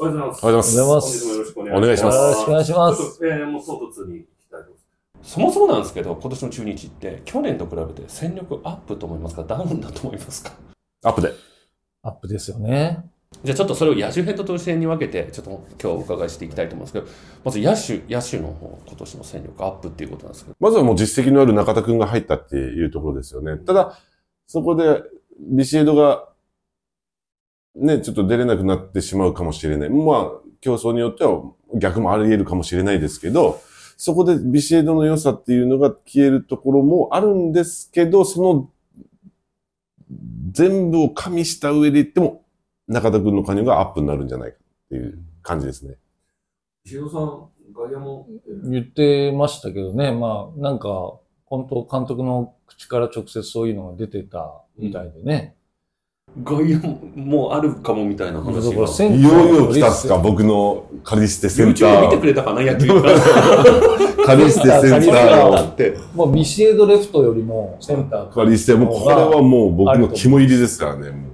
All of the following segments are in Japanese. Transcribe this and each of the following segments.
おはようございます。おはようございます。本日もよろしくお願いします。よろしくお願いします。えー、もう唐突にそもそもなんですけど、今年の中日って、去年と比べて戦力アップと思いますか、ダウンだと思いますか。アップで。アップですよね。じゃあちょっとそれを野手編と投手編に分けて、ちょっと今日お伺いしていきたいと思うんですけど、まず野手、野手の方、今年の戦力アップっていうことなんですけど。まずはもう実績のある中田君が入ったっていうところですよね。ただ、そこでビシエドがね、ちょっと出れなくなってしまうかもしれない。まあ、競争によっては逆もあり得るかもしれないですけど、そこでビシエドの良さっていうのが消えるところもあるんですけど、その全部を加味した上で言っても、中田君の加入がアップになるんじゃないかっていう感じですね。ビシエドさん、外野も言ってましたけどね、まあ、なんか、本当監督の口から直接そういうのが出てたみたいでね。うん概要もあるかもみたいな話が。いよいよ来たっすか、僕のカリステセンター。YouTube 見てくれたかな、野球 カリステセンターをもうビシエドレフトよりもセンター。カリステ、もうこれはもう僕の肝入りですからね。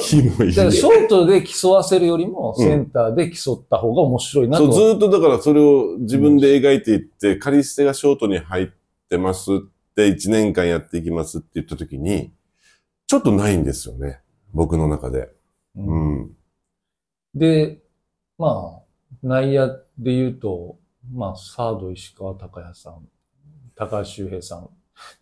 肝入り。ショートで競わせるよりも、センターで競った方が面白いなと、そう、ずっとだからそれを自分で描いていって、カリステがショートに入ってますって、1年間やっていきますって言った時に、うんちょっとないんですよね。僕の中で。うん。うん、で、まあ、内野で言うと、まあ、サード石川隆也さん、高橋周平さん。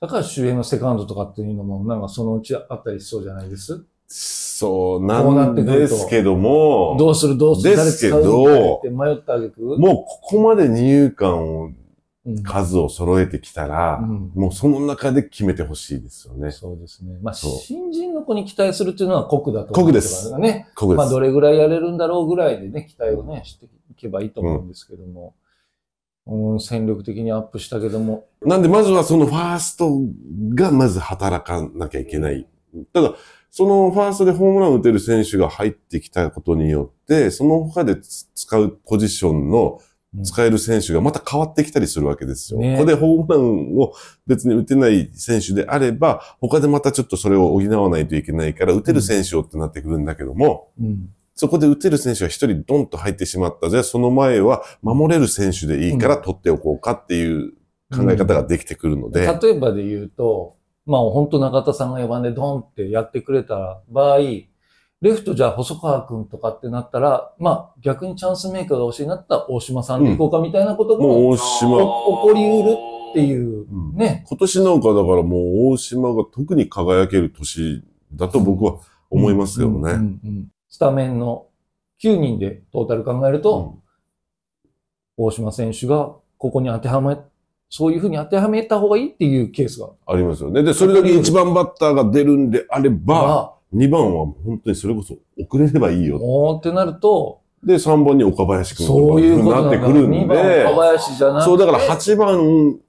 高橋周平のセカンドとかっていうのも、なんかそのうちあったりしそうじゃないですそうなんですけども。どうするどうするですけど、迷ったあげくもうここまで二遊間を数を揃えてきたら、うん、もうその中で決めてほしいですよね。そうですね。まあ、新人の子に期待するっていうのは酷だと思うんですね。酷です。まあ、どれぐらいやれるんだろうぐらいでね、期待をね、していけばいいと思うんですけども。うん、戦力的にアップしたけども。なんで、まずはそのファーストがまず働かなきゃいけない。ただ、そのファーストでホームラン打てる選手が入ってきたことによって、その他で使うポジションの使える選手がまた変わってきたりするわけですよ。ね、ここでホームランを別に打てない選手であれば、他でまたちょっとそれを補わないといけないから、打てる選手をってなってくるんだけども、うんうんそこで打てる選手が一人ドンと入ってしまった。じゃあその前は守れる選手でいいから取っておこうかっていう考え方ができてくるので。うん、例えばで言うと、まあ本当中田さんが4番でドンってやってくれた場合、レフトじゃあ細川くんとかってなったら、まあ逆にチャンスメーカーが欲しいなったら大島さんで行こうかみたいなことも、うん、大島。起こりうるっていうね、うん、今年なんかだからもう大島が特に輝ける年だと僕は思いますけどね。スタメンの9人でトータル考えると、大島選手がここに当てはめ、そういうふうに当てはめた方がいいっていうケースが。ありますよね。で、それだけ一番バッターが出るんであれば、2番は本当にそれこそ遅れればいいよ。おーってなると、で、3番に岡林君そういうことなってくるんで。2番岡林じゃなくて。そう、だから8番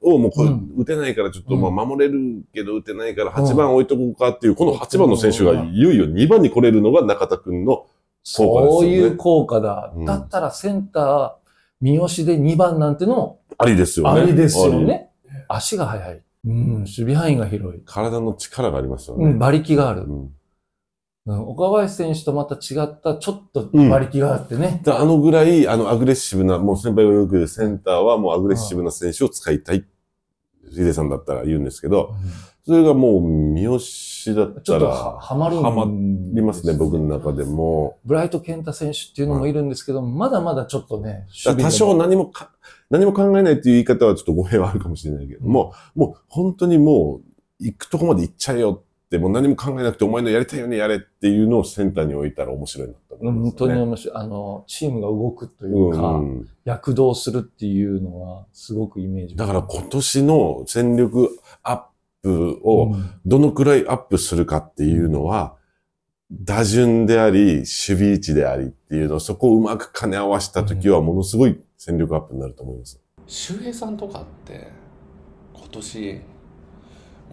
をもうこ打てないからちょっと、まあ守れるけど打てないから8番置いとこうかっていう、この8番の選手がいよいよ2番に来れるのが中田君の効果ですそういう効果だ。だったらセンター、三好で2番なんてのも。ありですよね。ありですよね。足が速い。うん、守備範囲が広い。体の力がありますよね。うん、馬力がある。うん岡林選手とまた違った、ちょっと馬力があってね。うん、あのぐらい、あの、アグレッシブな、もう先輩がよくセンターはもうアグレッシブな選手を使いたい。ヒデさんだったら言うんですけど、それがもう三好だったら、はまるはまりますね、僕の中でも。ブライトケンタ選手っていうのもいるんですけど、まだまだちょっとね、多少何もか、何も考えないっていう言い方はちょっと語弊はあるかもしれないけども、もう本当にもう行くとこまで行っちゃえよ、もう何も考えなくてお前のやりたいようにやれっていうのをセンターに置いたら面白いなと思います、ね、本当に面白い。あの、チームが動くというか、うん、躍動するっていうのはすごくイメージ。だから今年の戦力アップをどのくらいアップするかっていうのは、打順であり、守備位置でありっていうのを、そこをうまく兼ね合わせた時はものすごい戦力アップになると思います。周、平さんとかって、今年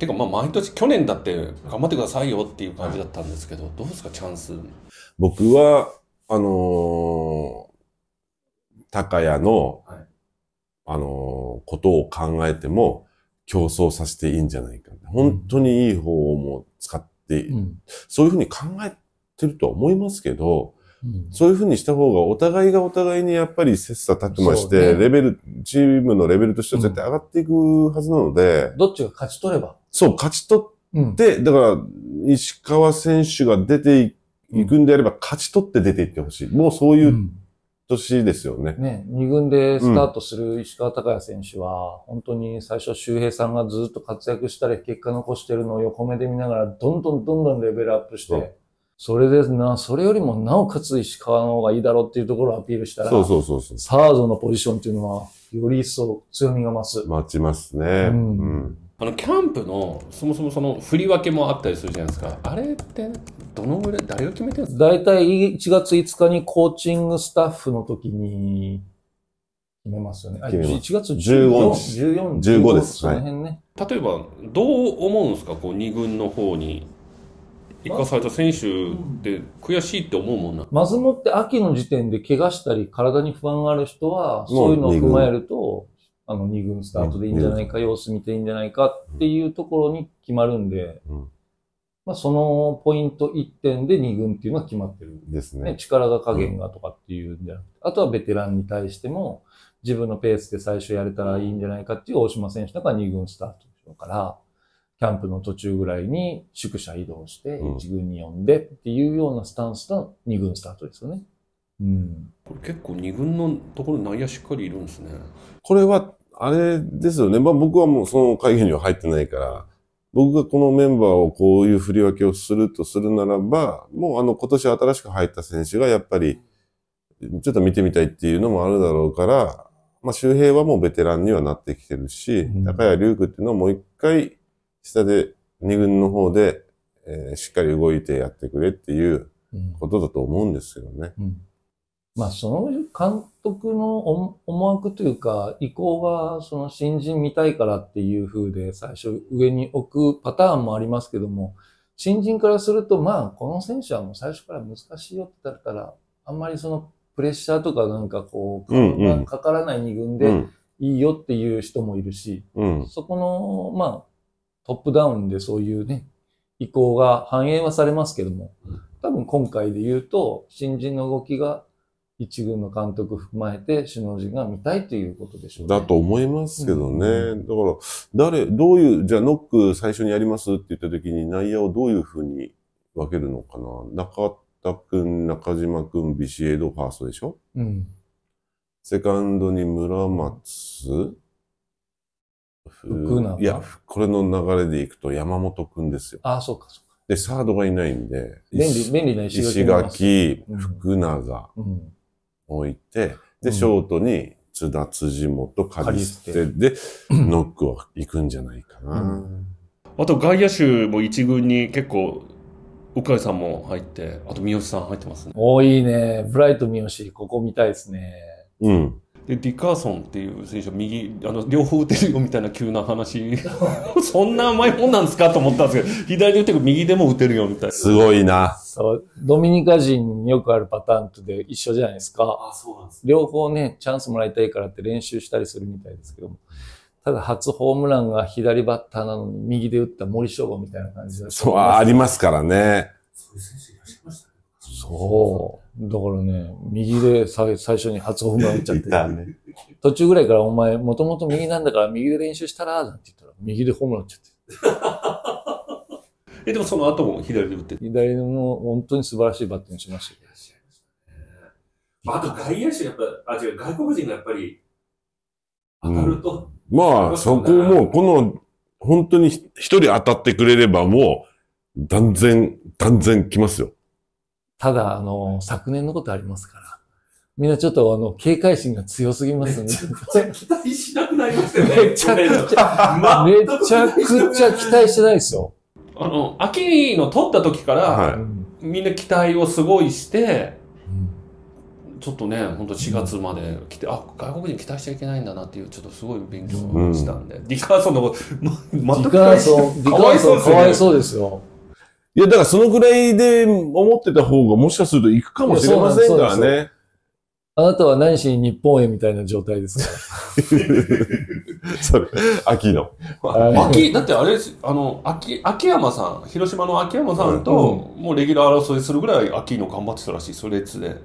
ていうかまあ毎年去年だって頑張ってくださいよっていう感じだったんですけど、はい、どうですかチャンス僕はあのー、高谷の、はい、あのー、ことを考えても競争させていいんじゃないか本当にいい方をも使って、うん、そういうふうに考えてるとは思いますけど、うん、そういうふうにした方がお互いがお互いにやっぱり切磋琢磨して、ね、レベル、チームのレベルとしては絶対上がっていくはずなので、うん、どっちが勝ち取ればそう、勝ち取って、うん、だから、石川選手が出ていくんであれば、勝ち取って出ていってほしい。もうそういう年ですよね。うん、ね、二軍でスタートする石川昂弥選手は、本当に最初、周平さんがずっと活躍したり、結果残してるのを横目で見ながら、どんどんどんどんレベルアップして、うんそれでな、それよりもなおかつ石川の方がいいだろうっていうところをアピールしたら、そうそうそうそうサードのポジションっていうのは、より一層強みが増す。増ちますね。うん、うんあのキャンプのそもそもその振り分けもあったりするじゃないですかあれってどのぐらい誰が決めてるんですか大体1月5日にコーチングスタッフの時に決めますよね。決めます1月14 14 15ですその辺ね、例えばどう思うんですかこう2軍の方に生かされた選手って悔しいって思うもんな、まずもって秋の時点で怪我したり体に不安がある人はそういうのを踏まえるとあの、2軍スタートでいいんじゃないか、様子見ていいんじゃないかっていうところに決まるんで、まあ、そのポイント1点で2軍っていうのは決まってる。ですね。力が加減がとかっていうんじゃなくて、あとはベテランに対しても、自分のペースで最初やれたらいいんじゃないかっていう大島選手だから2軍スタートでしょうから、キャンプの途中ぐらいに宿舎移動して、1軍に呼んでっていうようなスタンスの2軍スタートですよね。うん。これ結構2軍のところ内野しっかりいるんですね。これはあれですよね。まあ僕はもうその会議には入ってないから、僕がこのメンバーをこういう振り分けをするとするならば、もうあの今年新しく入った選手がやっぱり、ちょっと見てみたいっていうのもあるだろうから、まあ周平はもうベテランにはなってきてるし、うん、高谷龍空っていうのはもう一回下で2軍の方で、えー、しっかり動いてやってくれっていうことだと思うんですよね。うんまあ、その監督の思惑というか、意向が、その新人見たいからっていう風で最初上に置くパターンもありますけども、新人からすると、まあ、この選手はもう最初から難しいよってだったら、あんまりそのプレッシャーとかなんかこう、かからない二軍でいいよっていう人もいるし、そこの、まあ、トップダウンでそういうね、意向が反映はされますけども、多分今回で言うと、新人の動きが一軍の監督含まえて首脳陣が見たいということでしょう、ね、だと思いますけどね。うん、だから、誰、どういう、じゃあノック最初にやりますって言った時に内野をどういうふうに分けるのかな。中田君、中島君、ビシエド、ファーストでしょうん。セカンドに村松、福永いや、これの流れでいくと山本君ですよ。ああ、そうか、そうか。で、サードがいないんで。便利、便利な石垣石垣、福永。うん、うん置いて、で、ショートに津田、辻元カリステで、ノックは行くんじゃないかな。うん、あと外野手も一軍に結構、鵜飼さんも入って、あと三好さん入ってますね。おいいね。ブライト三好、ここ見たいですね。うん。でディカーソンっていう選手右あの両方打てるよみたいな急な話 そんな甘いもんなんですかと思ったんですけど左で打てる右でも打てるよみたいなすごいなそうドミニカ人によくあるパターンとで一緒じゃないですかあそうなんです、両方ねチャンスもらいたいからって練習したりするみたいですけどもただ初ホームランが左バッターなのに右で打った森翔吾みたいな感じだそうありますからねそういう選手いらっしゃいましたねそうだからね、右で最初にムラン打っちゃって。ね、途中ぐらいからお前、もともと右なんだから右で練習したら、なんて言ったら、右でホームラン打っちゃって。え、でもその後も左で打って左の本当に素晴らしいバッティングしました。あと外野手やっぱ、あ、違う、外国人がやっぱり、当たると、うん。まあ、そこも、この、本当に一人当たってくれればもう、断然、断然来ますよ。ただ、あの、昨年のことありますから、みんなちょっとあの、警戒心が強すぎますね。めちゃ期待しなくなりますよね。めちゃくちゃ、めちゃくちゃ期待してないですよ。あの、秋の取った時から、はい、みんな期待をすごいして、ちょっとね、本当4月まで来て、うん、あ、外国人期待しちゃいけないんだなっていう、ちょっとすごい勉強したんで。うん、ディカーソンのこと、ま、ディカーソン、ディカーソンかわいそうですよ。いや、だからそのぐらいで思ってた方がもしかすると行くかもしれませんからそうですね。あなたは何しに日本へみたいな状態ですか それ、秋の。秋、だってあれです、あの、秋、秋山さん、広島の秋山さんと、もうレギュラー争いするぐらい秋の頑張ってたらしい、それっつで。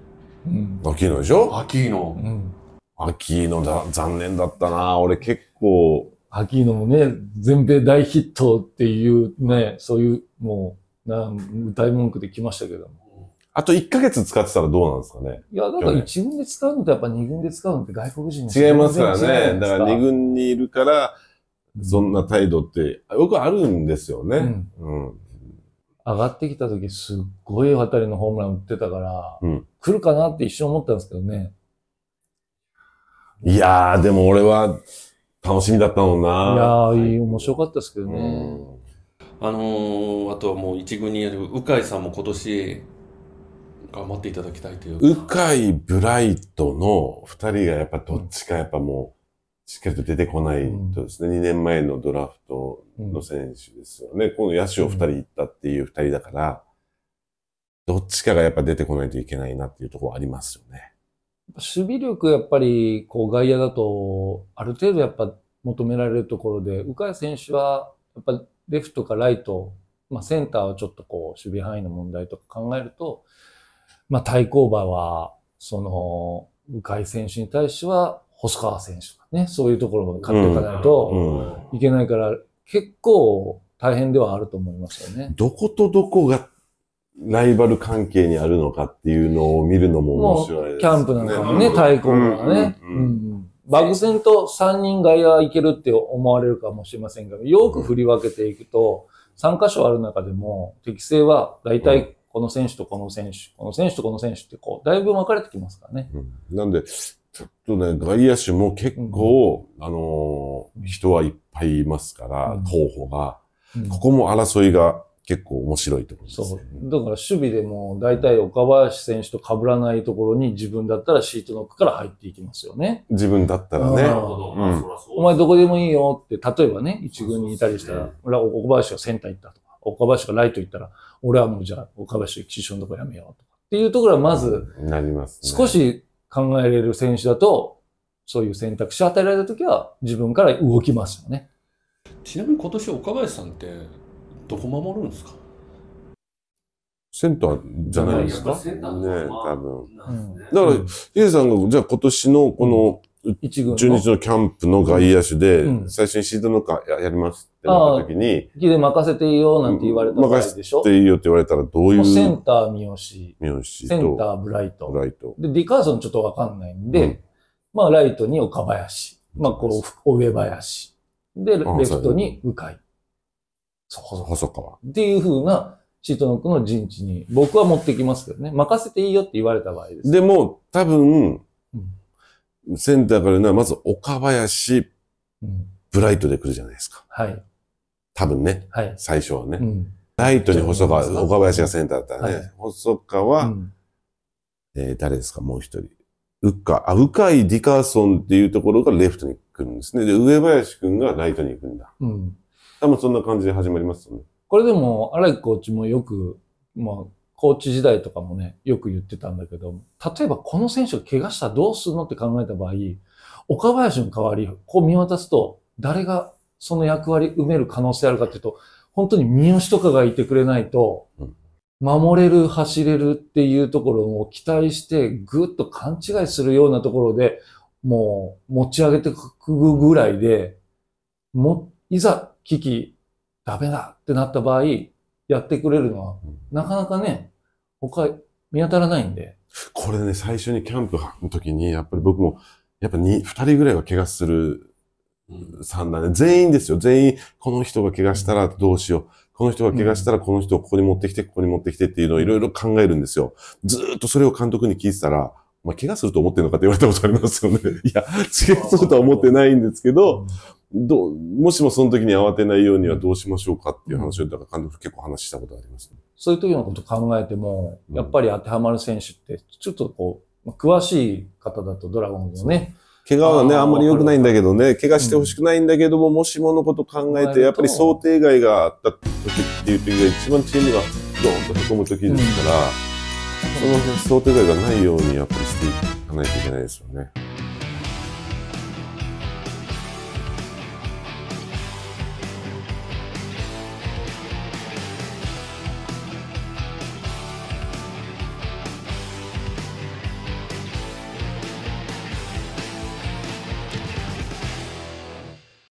うん秋のでしょ秋の。うん。秋のだ、残念だったな俺結構、秋のもね、全米大ヒットっていうね、そういう、もう。な大文句で来ましたけども。あと1ヶ月使ってたらどうなんですかねいや、だから1軍で使うのとやっぱ2軍で使うのって外国人に違いますからね。だから2軍にいるから、そんな態度ってよくあるんですよね。うん、うん上がってきた時すっごい当たりのホームラン打ってたから、うん、来るかなって一瞬思ったんですけどね。いやー、でも俺は楽しみだったもんな。いやー、面白かったですけどね。うんあのー、あとはもう一軍にいる鵜飼さんも今年、頑張っていただきたいという。鵜飼、ブライトの2人がやっぱどっちかやっぱもう、しっかりと出てこないとですね、うん、2年前のドラフトの選手ですよね。うん、野手を2人行ったっていう2人だから、どっちかがやっぱ出てこないといけないなっていうところありますよね。守備力やっぱり、こう外野だと、ある程度やっぱ求められるところで、鵜飼選手は、やっぱレフトかライト、まあ、センターはちょっとこう、守備範囲の問題とか考えると、まあ、対抗馬は、その、鵜飼選手に対しては、細川選手とかね、そういうところを勝っていかないといけないから、結構大変ではあると思いますよね。どことどこがライバル関係にあるのかっていうのを見るのも面白いです、ね。キャンプなんかもね、対抗馬がね。うんうんうん漠然と3人外野いけるって思われるかもしれませんが、よく振り分けていくと、3箇所ある中でも適性は大体この選手とこの選手、この選手とこの選手ってこう、だいぶ分かれてきますからね。なんで、ちょっとね、外野手も結構、あの人はいっぱいいますから、候補が。ここも争いが結構面白いってことですね。そう。だから守備でも大体岡林選手と被らないところに自分だったらシートノックから入っていきますよね。自分だったらね。なるほど。うん、お前どこでもいいよって、例えばね、一軍にいたりしたら、岡林がセンター行ったとか、岡林がライト行ったら、俺はもうじゃあ岡林一緒のとこやめようとか。っていうところはまず、なります、ね、少し考えれる選手だと、そういう選択肢与えられたときは自分から動きますよね。ちなみに今年岡林さんって、どこ守るんですかセンターじゃないですかね多分。だから、ヒデさんが、じゃあ今年のこの、中日のキャンプの外野手で、最初にシードノッカーやりますってなった時に。ヒで任せていいよなんて言われたらでしょ任せていいよって言われたらどういうセンター三好。三好。センターブライト。ブライト。で、ディカーソンちょっとわかんないんで、まあライトに岡林。まあこう、上林。で、レフトに鵜飼。細川。っていうふうな、シートノックの陣地に、僕は持ってきますけどね。任せていいよって言われた場合です。でも、多分、うん、センターからのは、まず岡林、うん、ブライトで来るじゃないですか。はい。多分ね。はい。最初はね。うん、ライトに細川、岡林がセンターだったらね。はい、細川、うん、えー、誰ですかもう一人。うっか、あ、うかいディカーソンっていうところがレフトに来るんですね。で、上林くんがライトに行くんだ。うん。多分そんな感じで始まりますよね。これでも、荒木コーチもよく、まあ、コーチ時代とかもね、よく言ってたんだけど、例えばこの選手が怪我したらどうするのって考えた場合、岡林の代わり、こう見渡すと、誰がその役割埋める可能性あるかっていうと、本当に三好とかがいてくれないと、守れる、走れるっていうところを期待して、ぐっと勘違いするようなところで、もう持ち上げてくぐらいで、も、いざ危機、ダメだってなった場合、やってくれるのは、なかなかね、他、見当たらないんで。これね、最初にキャンプの時に、やっぱり僕も、やっぱ2、2人ぐらいは怪我する3だね。全員ですよ。全員、この人が怪我したらどうしよう。この人が怪我したらこの人をここに持ってきて、ここに持ってきてっていうのをいろいろ考えるんですよ。ずっとそれを監督に聞いてたら、まあ、怪我すると思ってるのかって言われたことありますよね。いや、違うそうとは思ってないんですけど、どう、もしもその時に慌てないようにはどうしましょうかっていう話を、だから監督結構話したことあります、ね、そういう時のこと考えても、やっぱり当てはまる選手って、ちょっとこう、詳しい方だとドラゴンズのね、怪我はね、あんまり良くないんだけどね、怪我してほしくないんだけども、うん、もしものこと考えて、やっぱり想定外があった時っていう時が一番チームがドーンとこむ時ですから、うん、その想定外がないようにやっぱりしていかないといけないですよね。